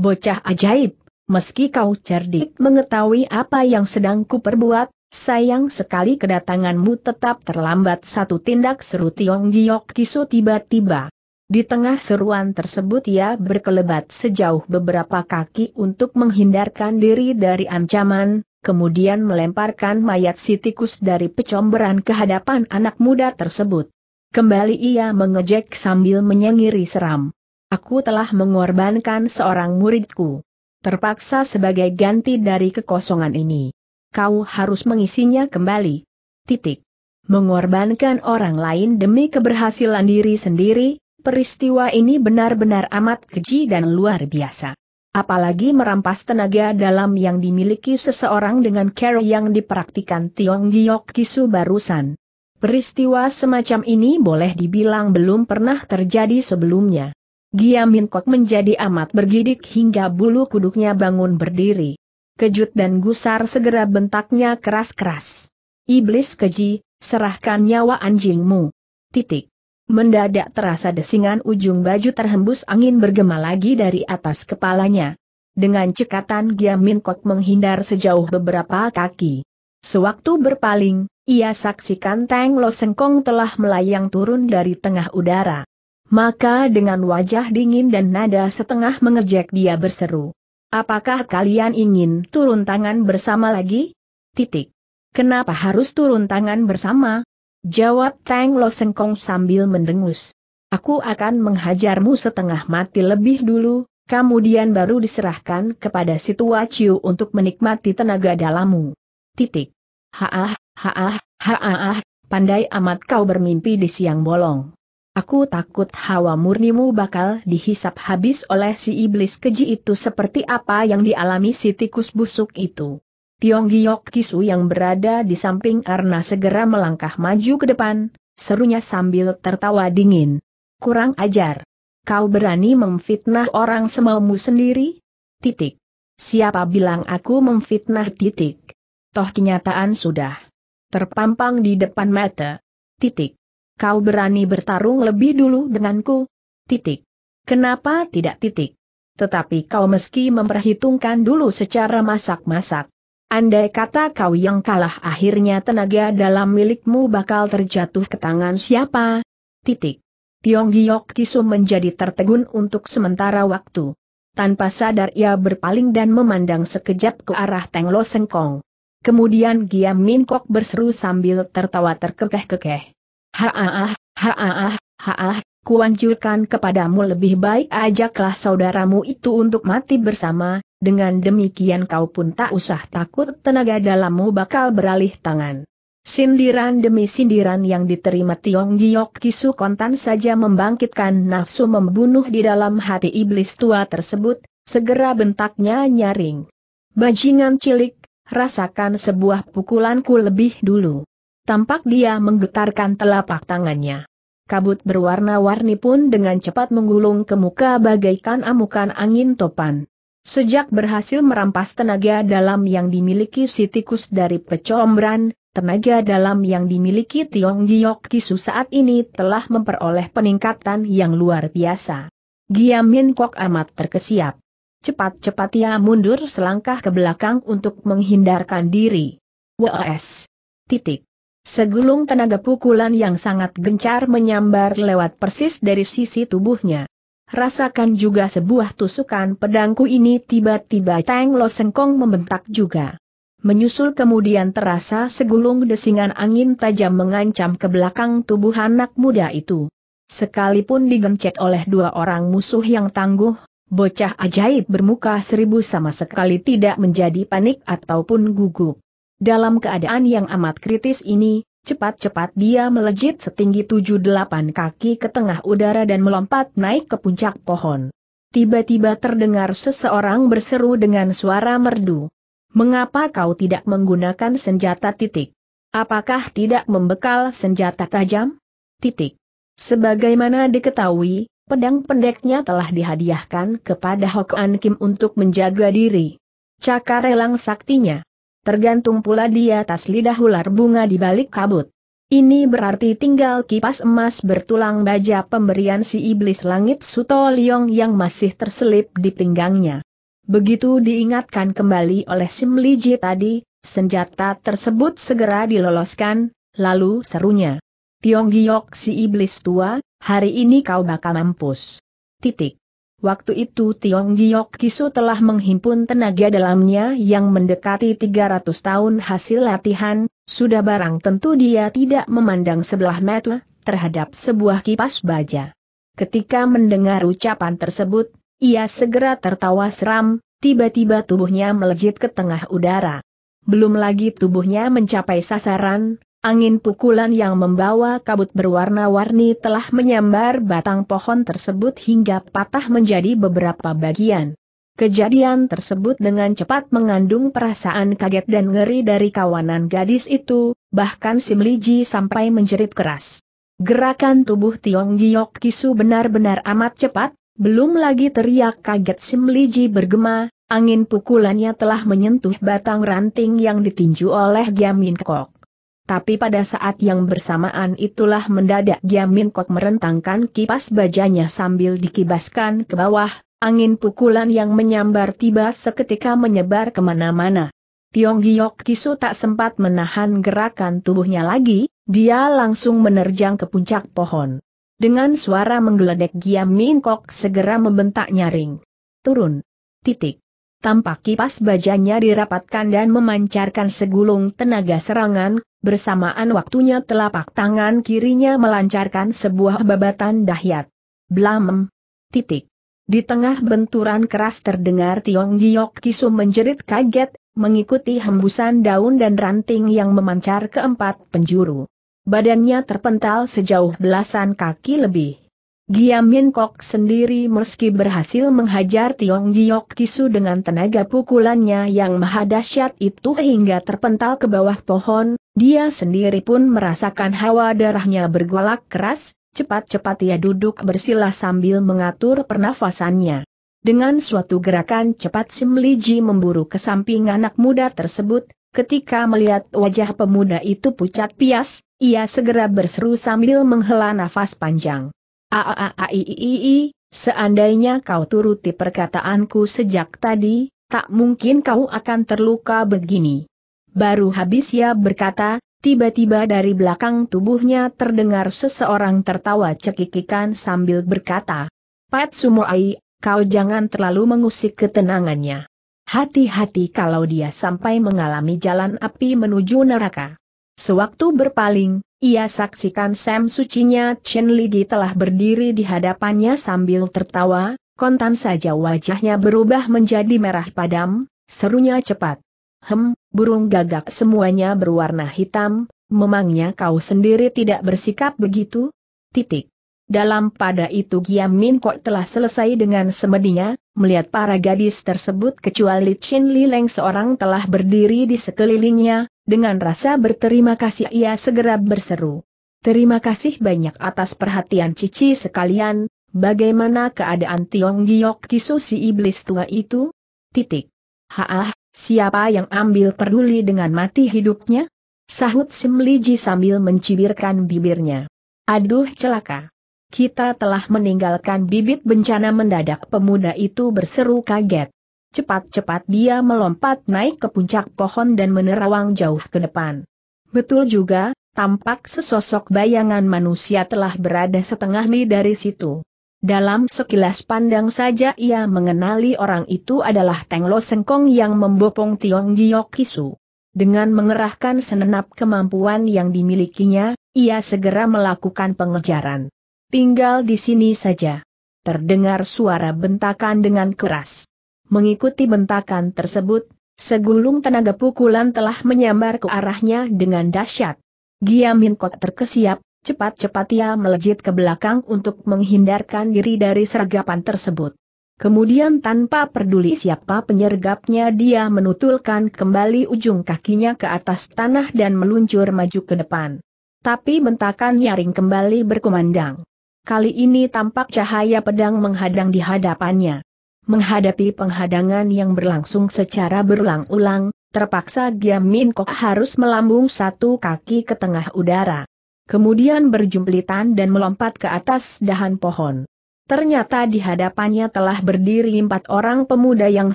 Bocah ajaib meski kau cerdik mengetahui apa yang sedang kuperbuat, sayang sekali kedatanganmu tetap terlambat satu tindak seru Tiong Giok Kiso tiba-tiba. Di tengah seruan tersebut ia berkelebat sejauh beberapa kaki untuk menghindarkan diri dari ancaman, kemudian melemparkan mayat si tikus dari pecomberan ke hadapan anak muda tersebut. Kembali ia mengejek sambil menyengiri seram. Aku telah mengorbankan seorang muridku. Terpaksa sebagai ganti dari kekosongan ini. Kau harus mengisinya kembali. Titik. Mengorbankan orang lain demi keberhasilan diri sendiri, peristiwa ini benar-benar amat keji dan luar biasa. Apalagi merampas tenaga dalam yang dimiliki seseorang dengan cara yang dipraktikan Tiong Giok Kisu barusan. Peristiwa semacam ini boleh dibilang belum pernah terjadi sebelumnya. Giamin Kok menjadi amat bergidik hingga bulu kuduknya bangun berdiri. Kejut dan gusar segera bentaknya keras-keras. Iblis keji, serahkan nyawa anjingmu. Titik. Mendadak terasa desingan ujung baju terhembus angin bergema lagi dari atas kepalanya. Dengan cekatan Giamin Kok menghindar sejauh beberapa kaki. Sewaktu berpaling, ia saksikan Tang Lo Sengkong telah melayang turun dari tengah udara. Maka dengan wajah dingin dan nada setengah mengejek dia berseru. Apakah kalian ingin turun tangan bersama lagi? Titik. Kenapa harus turun tangan bersama? Jawab Tang Lo Sengkong sambil mendengus. Aku akan menghajarmu setengah mati lebih dulu, kemudian baru diserahkan kepada Situaciu untuk menikmati tenaga dalammu. Titik. Haah, haah, haah, pandai amat kau bermimpi di siang bolong. Aku takut hawa murnimu bakal dihisap habis oleh si iblis keji itu seperti apa yang dialami si tikus busuk itu. Tiong Giok Kisu yang berada di samping Arna segera melangkah maju ke depan, serunya sambil tertawa dingin. Kurang ajar. Kau berani memfitnah orang semaumu sendiri? Titik. Siapa bilang aku memfitnah titik? Toh kenyataan sudah terpampang di depan mata. Titik. Kau berani bertarung lebih dulu denganku? Titik. Kenapa tidak titik? Tetapi kau meski memperhitungkan dulu secara masak-masak. Andai kata kau yang kalah akhirnya tenaga dalam milikmu bakal terjatuh ke tangan siapa? Titik. Tiong Giok Kisu menjadi tertegun untuk sementara waktu. Tanpa sadar ia berpaling dan memandang sekejap ke arah Teng Lo Sengkong. Kemudian Giam Min Kok berseru sambil tertawa terkekeh-kekeh. Haah, haah, haah, kuanjurkan kepadamu lebih baik ajaklah saudaramu itu untuk mati bersama, dengan demikian kau pun tak usah takut tenaga dalammu bakal beralih tangan. Sindiran demi sindiran yang diterima Tiong Giok Kisu kontan saja membangkitkan nafsu membunuh di dalam hati iblis tua tersebut, segera bentaknya nyaring. Bajingan cilik, rasakan sebuah pukulanku lebih dulu. Tampak dia menggetarkan telapak tangannya. Kabut berwarna-warni pun dengan cepat menggulung ke muka bagaikan amukan angin topan. Sejak berhasil merampas tenaga dalam yang dimiliki si tikus dari pecombran, tenaga dalam yang dimiliki Tiong Giok Kisu saat ini telah memperoleh peningkatan yang luar biasa. Giam Min Kok amat terkesiap. Cepat-cepat ia mundur selangkah ke belakang untuk menghindarkan diri. W.S. Titik. Segulung tenaga pukulan yang sangat gencar menyambar lewat persis dari sisi tubuhnya. Rasakan juga sebuah tusukan pedangku ini tiba-tiba Tang Lo Sengkong membentak juga. Menyusul kemudian terasa segulung desingan angin tajam mengancam ke belakang tubuh anak muda itu. Sekalipun digencet oleh dua orang musuh yang tangguh, bocah ajaib bermuka seribu sama sekali tidak menjadi panik ataupun gugup. Dalam keadaan yang amat kritis ini, cepat-cepat dia melejit setinggi 7-8 kaki ke tengah udara dan melompat naik ke puncak pohon. Tiba-tiba terdengar seseorang berseru dengan suara merdu. Mengapa kau tidak menggunakan senjata titik? Apakah tidak membekal senjata tajam? Titik. Sebagaimana diketahui, pedang pendeknya telah dihadiahkan kepada Hokan Kim untuk menjaga diri. Cakarelang saktinya tergantung pula di atas lidah ular bunga di balik kabut. Ini berarti tinggal kipas emas bertulang baja pemberian si iblis langit Suto Liong yang masih terselip di pinggangnya. Begitu diingatkan kembali oleh Sim Liji tadi, senjata tersebut segera diloloskan, lalu serunya. Tiong Giok si iblis tua, hari ini kau bakal mampus. Titik. Waktu itu Tiong Giok Kisu telah menghimpun tenaga dalamnya yang mendekati 300 tahun hasil latihan, sudah barang tentu dia tidak memandang sebelah mata terhadap sebuah kipas baja. Ketika mendengar ucapan tersebut, ia segera tertawa seram, tiba-tiba tubuhnya melejit ke tengah udara. Belum lagi tubuhnya mencapai sasaran, Angin pukulan yang membawa kabut berwarna-warni telah menyambar batang pohon tersebut hingga patah menjadi beberapa bagian. Kejadian tersebut dengan cepat mengandung perasaan kaget dan ngeri dari kawanan gadis itu, bahkan Simliji sampai menjerit keras. Gerakan tubuh Tiong Giok Kisu benar-benar amat cepat, belum lagi teriak kaget Simliji bergema, angin pukulannya telah menyentuh batang ranting yang ditinju oleh Giamin Kok. Tapi pada saat yang bersamaan itulah mendadak Giamin Kok merentangkan kipas bajanya sambil dikibaskan ke bawah, angin pukulan yang menyambar tiba seketika menyebar kemana-mana. Tiong Giok Kisu tak sempat menahan gerakan tubuhnya lagi, dia langsung menerjang ke puncak pohon. Dengan suara menggeledek Giam Min Kok segera membentak nyaring. Turun. Titik tampak kipas bajanya dirapatkan dan memancarkan segulung tenaga serangan, bersamaan waktunya telapak tangan kirinya melancarkan sebuah babatan dahyat. Blam. Titik. Di tengah benturan keras terdengar Tiong Giok Kisu menjerit kaget, mengikuti hembusan daun dan ranting yang memancar keempat penjuru. Badannya terpental sejauh belasan kaki lebih. Giam Min Kok sendiri meski berhasil menghajar Tiong Giok Kisu dengan tenaga pukulannya yang maha dahsyat itu hingga terpental ke bawah pohon, dia sendiri pun merasakan hawa darahnya bergolak keras, cepat-cepat ia duduk bersila sambil mengatur pernafasannya. Dengan suatu gerakan cepat Sim Li Ji memburu ke samping anak muda tersebut, ketika melihat wajah pemuda itu pucat pias, ia segera berseru sambil menghela nafas panjang. Aaaaiii, seandainya kau turuti perkataanku sejak tadi, tak mungkin kau akan terluka begini. Baru habis ia berkata, tiba-tiba dari belakang tubuhnya terdengar seseorang tertawa cekikikan sambil berkata, Pat Sumoai, kau jangan terlalu mengusik ketenangannya. Hati-hati kalau dia sampai mengalami jalan api menuju neraka. Sewaktu berpaling, ia saksikan Sam sucinya Chen Ligi telah berdiri di hadapannya sambil tertawa, kontan saja wajahnya berubah menjadi merah padam, serunya cepat. Hem, burung gagak semuanya berwarna hitam, memangnya kau sendiri tidak bersikap begitu? Titik. Dalam pada itu Giam Min Kok telah selesai dengan semedinya, melihat para gadis tersebut kecuali Chin Li Leng seorang telah berdiri di sekelilingnya, dengan rasa berterima kasih ia segera berseru. Terima kasih banyak atas perhatian Cici sekalian, bagaimana keadaan Tiong Giok Kisu si iblis tua itu? Titik. Haah, siapa yang ambil peduli dengan mati hidupnya? Sahut Simliji sambil mencibirkan bibirnya. Aduh celaka. Kita telah meninggalkan bibit bencana mendadak pemuda itu berseru kaget. Cepat-cepat dia melompat naik ke puncak pohon dan menerawang jauh ke depan. Betul juga, tampak sesosok bayangan manusia telah berada setengah mil dari situ. Dalam sekilas pandang saja ia mengenali orang itu adalah Teng Lo Sengkong yang membopong Tiong Giok Kisu. Dengan mengerahkan senenap kemampuan yang dimilikinya, ia segera melakukan pengejaran. Tinggal di sini saja. Terdengar suara bentakan dengan keras. Mengikuti bentakan tersebut, segulung tenaga pukulan telah menyambar ke arahnya dengan dahsyat. Giamin kok terkesiap, cepat-cepat ia melejit ke belakang untuk menghindarkan diri dari sergapan tersebut. Kemudian tanpa peduli siapa penyergapnya dia menutulkan kembali ujung kakinya ke atas tanah dan meluncur maju ke depan. Tapi bentakan nyaring kembali berkumandang. Kali ini tampak cahaya pedang menghadang di hadapannya. Menghadapi penghadangan yang berlangsung secara berulang-ulang, terpaksa Giam Min Kok harus melambung satu kaki ke tengah udara. Kemudian berjumplitan dan melompat ke atas dahan pohon. Ternyata di hadapannya telah berdiri empat orang pemuda yang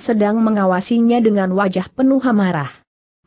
sedang mengawasinya dengan wajah penuh amarah.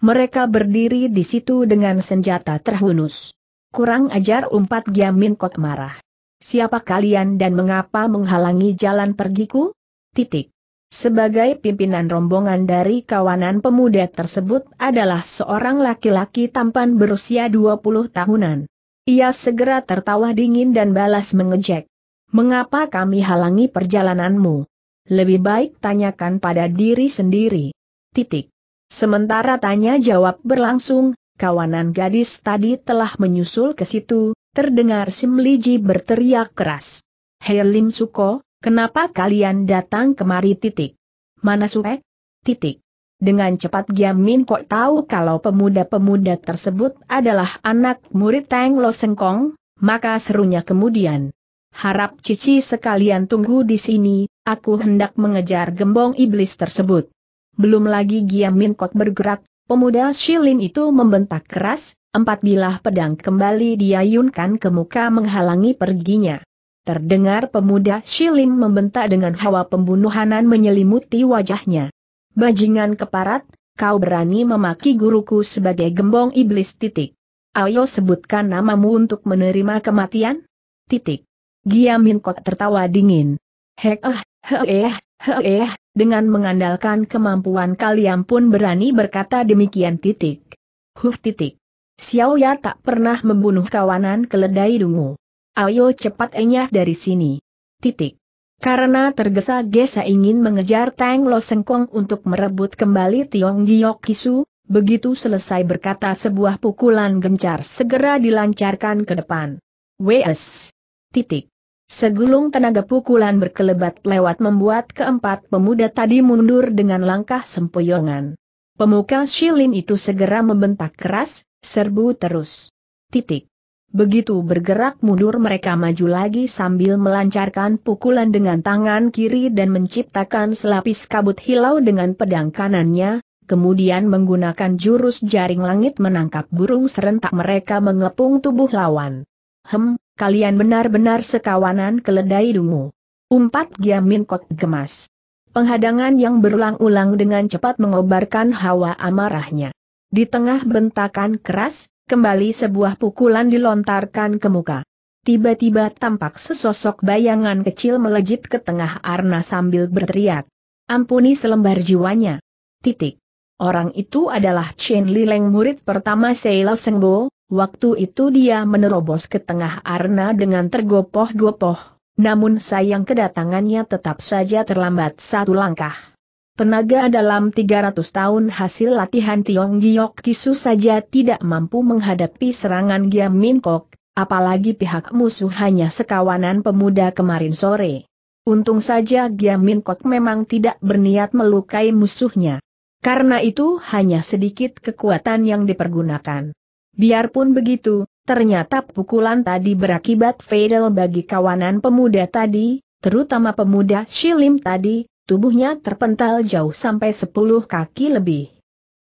Mereka berdiri di situ dengan senjata terhunus. Kurang ajar Giam Giamin Kok marah. Siapa kalian dan mengapa menghalangi jalan pergiku? titik. Sebagai pimpinan rombongan dari kawanan pemuda tersebut adalah seorang laki-laki tampan berusia 20 tahunan. Ia segera tertawa dingin dan balas mengejek. Mengapa kami halangi perjalananmu? Lebih baik tanyakan pada diri sendiri. Titik. Sementara tanya jawab berlangsung, kawanan gadis tadi telah menyusul ke situ, terdengar Simliji berteriak keras. Hei Lim Suko, Kenapa kalian datang kemari titik? Mana Suek? Titik. Dengan cepat Giamin kok tahu kalau pemuda-pemuda tersebut adalah anak murid Teng Lo Sengkong, maka serunya kemudian. Harap Cici sekalian tunggu di sini, aku hendak mengejar gembong iblis tersebut. Belum lagi Giamin kok bergerak, pemuda Shilin itu membentak keras, empat bilah pedang kembali diayunkan ke muka menghalangi perginya. Terdengar pemuda Shilin membentak dengan hawa pembunuhanan menyelimuti wajahnya. Bajingan keparat, kau berani memaki guruku sebagai gembong iblis titik. Ayo sebutkan namamu untuk menerima kematian? Titik. Giamin kok tertawa dingin. Hek eh, heh, eh, heh, eh, dengan mengandalkan kemampuan kalian pun berani berkata demikian titik. Huh titik. Xiao Ya tak pernah membunuh kawanan keledai dungu. Ayo cepat enyah dari sini. Titik. Karena tergesa-gesa ingin mengejar Tang Lo Sengkong untuk merebut kembali Tiong Giok Kisu, begitu selesai berkata sebuah pukulan gencar segera dilancarkan ke depan. WS. Titik. Segulung tenaga pukulan berkelebat lewat membuat keempat pemuda tadi mundur dengan langkah sempoyongan. Pemuka Shilin itu segera membentak keras, serbu terus. Titik. Begitu bergerak mundur mereka maju lagi sambil melancarkan pukulan dengan tangan kiri dan menciptakan selapis kabut hilau dengan pedang kanannya, kemudian menggunakan jurus jaring langit menangkap burung serentak mereka mengepung tubuh lawan. Hem, kalian benar-benar sekawanan keledai dungu. Umpat Giamin Kot gemas. Penghadangan yang berulang-ulang dengan cepat mengobarkan hawa amarahnya. Di tengah bentakan keras, kembali sebuah pukulan dilontarkan ke muka. Tiba-tiba tampak sesosok bayangan kecil melejit ke tengah Arna sambil berteriak. Ampuni selembar jiwanya. Titik. Orang itu adalah Chen Li Leng murid pertama Seila Sengbo, waktu itu dia menerobos ke tengah Arna dengan tergopoh-gopoh, namun sayang kedatangannya tetap saja terlambat satu langkah. Tenaga dalam 300 tahun hasil latihan Tiong Giok Kisu saja tidak mampu menghadapi serangan Giam Min Kok, apalagi pihak musuh hanya sekawanan pemuda kemarin sore. Untung saja Giam Min Kok memang tidak berniat melukai musuhnya. Karena itu hanya sedikit kekuatan yang dipergunakan. Biarpun begitu, ternyata pukulan tadi berakibat fatal bagi kawanan pemuda tadi, terutama pemuda Shilim tadi, Tubuhnya terpental jauh sampai sepuluh kaki lebih.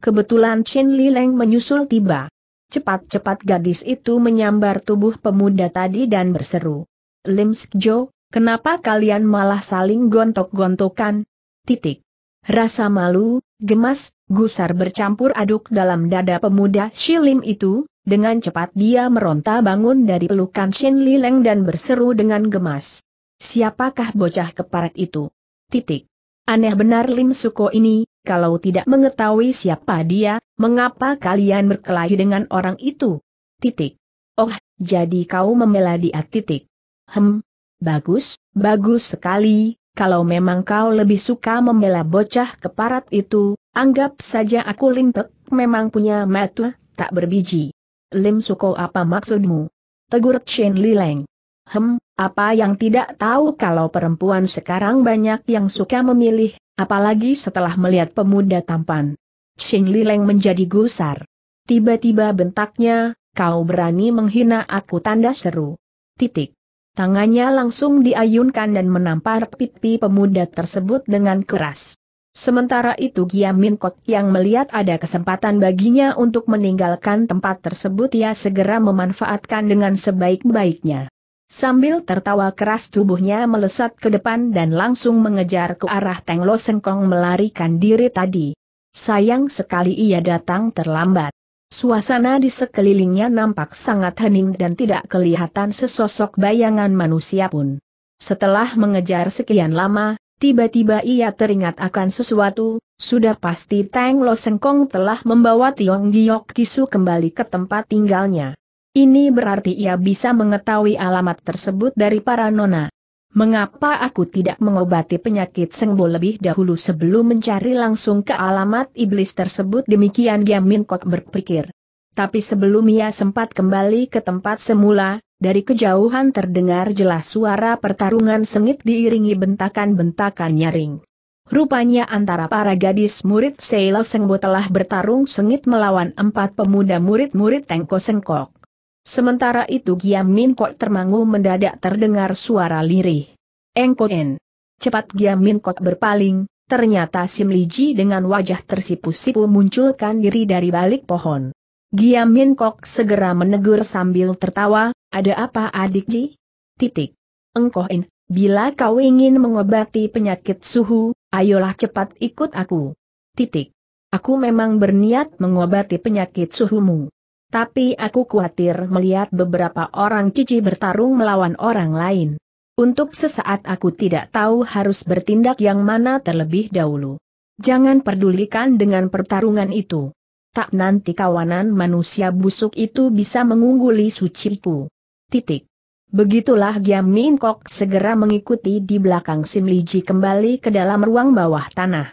Kebetulan Li Leng menyusul tiba. Cepat-cepat gadis itu menyambar tubuh pemuda tadi dan berseru. Lim Jo, kenapa kalian malah saling gontok-gontokan? Titik. Rasa malu, gemas, gusar bercampur aduk dalam dada pemuda Shi Lim itu, dengan cepat dia meronta bangun dari pelukan Shin Leng dan berseru dengan gemas. Siapakah bocah keparat itu? Titik. Aneh benar Lim Suko ini, kalau tidak mengetahui siapa dia, mengapa kalian berkelahi dengan orang itu? Titik. Oh, jadi kau membela dia titik. Hem, bagus, bagus sekali, kalau memang kau lebih suka membela bocah keparat itu, anggap saja aku Lim limpek, memang punya mata, tak berbiji. Lim Suko apa maksudmu? Tegur Chen Lileng. Hem, apa yang tidak tahu kalau perempuan sekarang banyak yang suka memilih, apalagi setelah melihat pemuda tampan. Xing Lileng menjadi gusar. Tiba-tiba bentaknya, kau berani menghina aku tanda seru. Titik. Tangannya langsung diayunkan dan menampar pipi pemuda tersebut dengan keras. Sementara itu Min Kot yang melihat ada kesempatan baginya untuk meninggalkan tempat tersebut ia segera memanfaatkan dengan sebaik-baiknya. Sambil tertawa keras tubuhnya melesat ke depan dan langsung mengejar ke arah Teng Lo Sengkong melarikan diri tadi. Sayang sekali ia datang terlambat. Suasana di sekelilingnya nampak sangat hening dan tidak kelihatan sesosok bayangan manusia pun. Setelah mengejar sekian lama, tiba-tiba ia teringat akan sesuatu, sudah pasti Teng Lo Sengkong telah membawa Tiong Giok Kisu kembali ke tempat tinggalnya. Ini berarti ia bisa mengetahui alamat tersebut dari para nona. Mengapa aku tidak mengobati penyakit sengbo lebih dahulu sebelum mencari langsung ke alamat iblis tersebut demikian Giam Min Kok berpikir. Tapi sebelum ia sempat kembali ke tempat semula, dari kejauhan terdengar jelas suara pertarungan sengit diiringi bentakan-bentakan nyaring. Rupanya antara para gadis murid Seila Sengbo telah bertarung sengit melawan empat pemuda murid-murid Tengko Sengkok. Sementara itu Giam Min Kok termangu mendadak terdengar suara lirih. En. Cepat Giam Min Kok berpaling, ternyata Sim Liji dengan wajah tersipu-sipu munculkan diri dari balik pohon. Giam Min Kok segera menegur sambil tertawa, ada apa adik Ji? Titik. En, bila kau ingin mengobati penyakit suhu, ayolah cepat ikut aku. Titik. Aku memang berniat mengobati penyakit suhumu. Tapi aku khawatir melihat beberapa orang cici bertarung melawan orang lain. Untuk sesaat aku tidak tahu harus bertindak yang mana terlebih dahulu. Jangan pedulikan dengan pertarungan itu. Tak nanti kawanan manusia busuk itu bisa mengungguli suciku. Titik. Begitulah Giam Min Kok segera mengikuti di belakang Sim Liji kembali ke dalam ruang bawah tanah.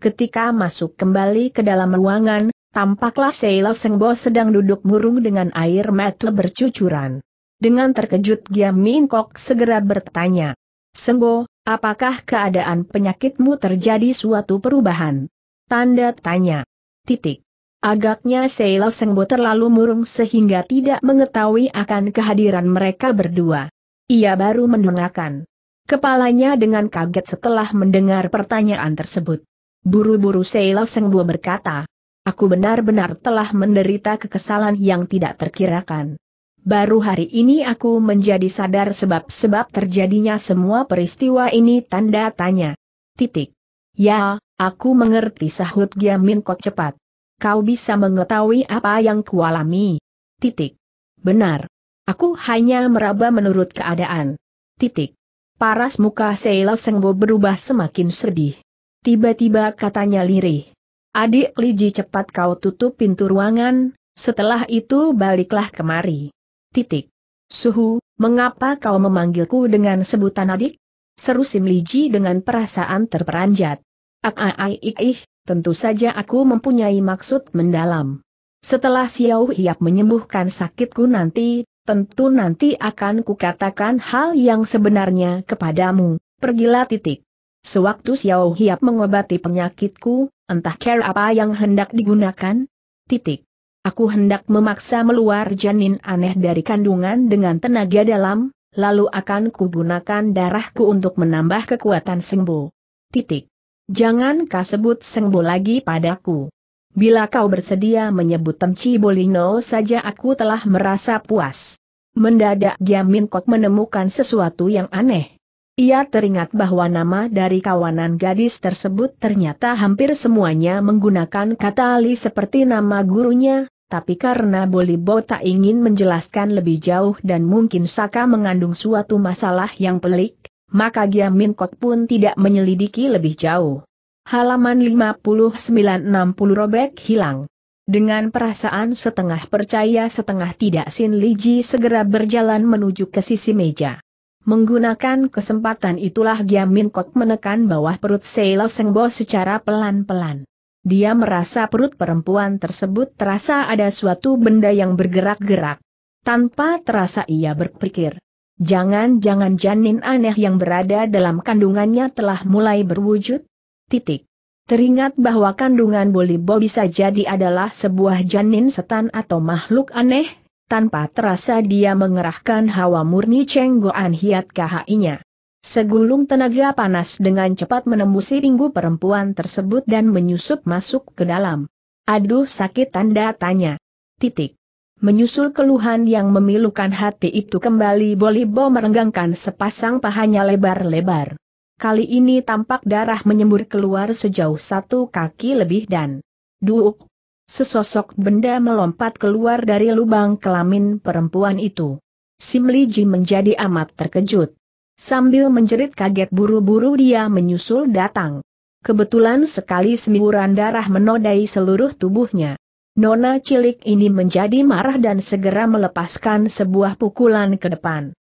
Ketika masuk kembali ke dalam ruangan, Tampaklah Sheila Sengbo sedang duduk murung dengan air mata bercucuran. Dengan terkejut Giam Min Kok segera bertanya. Sengbo, apakah keadaan penyakitmu terjadi suatu perubahan? Tanda tanya. Titik. Agaknya Sheila Sengbo terlalu murung sehingga tidak mengetahui akan kehadiran mereka berdua. Ia baru mendongakkan kepalanya dengan kaget setelah mendengar pertanyaan tersebut. Buru-buru Sheila Sengbo berkata, Aku benar-benar telah menderita kekesalan yang tidak terkirakan. Baru hari ini aku menjadi sadar sebab-sebab terjadinya semua peristiwa ini tanda tanya. Titik. Ya, aku mengerti sahut Giamin kok cepat. Kau bisa mengetahui apa yang kualami. Titik. Benar. Aku hanya meraba menurut keadaan. Titik. Paras muka Seila Sengbo berubah semakin sedih. Tiba-tiba katanya lirih. Adik Liji cepat kau tutup pintu ruangan, setelah itu baliklah kemari. Titik. Suhu, mengapa kau memanggilku dengan sebutan adik? Seru Sim Liji dengan perasaan terperanjat. Ak ah, ah, ah, -ik ih, tentu saja aku mempunyai maksud mendalam. Setelah Xiao Hiap menyembuhkan sakitku nanti, tentu nanti akan kukatakan hal yang sebenarnya kepadamu, pergilah titik. Sewaktu Xiao Hiap mengobati penyakitku, entah care apa yang hendak digunakan? Titik. Aku hendak memaksa meluar janin aneh dari kandungan dengan tenaga dalam, lalu akan kugunakan darahku untuk menambah kekuatan Sengbo. Titik. Jangan kau sebut Sengbo lagi padaku. Bila kau bersedia menyebut Temci Bolino saja aku telah merasa puas. Mendadak Giamin Kok menemukan sesuatu yang aneh. Ia teringat bahwa nama dari kawanan gadis tersebut ternyata hampir semuanya menggunakan kata Ali seperti nama gurunya, tapi karena Bolibo tak ingin menjelaskan lebih jauh dan mungkin Saka mengandung suatu masalah yang pelik, maka Gia Kok pun tidak menyelidiki lebih jauh. Halaman 5960 robek hilang. Dengan perasaan setengah percaya setengah tidak Sin Liji segera berjalan menuju ke sisi meja. Menggunakan kesempatan itulah Giam Min Kok menekan bawah perut Seila Sengbo secara pelan-pelan. Dia merasa perut perempuan tersebut terasa ada suatu benda yang bergerak-gerak. Tanpa terasa ia berpikir. Jangan-jangan janin aneh yang berada dalam kandungannya telah mulai berwujud? Titik. Teringat bahwa kandungan Bolibo bisa jadi adalah sebuah janin setan atau makhluk aneh tanpa terasa dia mengerahkan hawa murni Cheng Hiat KHI-nya. Segulung tenaga panas dengan cepat menembusi pinggul perempuan tersebut dan menyusup masuk ke dalam. Aduh sakit tanda tanya. Titik. Menyusul keluhan yang memilukan hati itu kembali Bolibo merenggangkan sepasang pahanya lebar-lebar. Kali ini tampak darah menyembur keluar sejauh satu kaki lebih dan... Duuk! Sesosok benda melompat keluar dari lubang kelamin perempuan itu. Sim Ji menjadi amat terkejut. Sambil menjerit kaget buru-buru dia menyusul datang. Kebetulan sekali semburan darah menodai seluruh tubuhnya. Nona cilik ini menjadi marah dan segera melepaskan sebuah pukulan ke depan.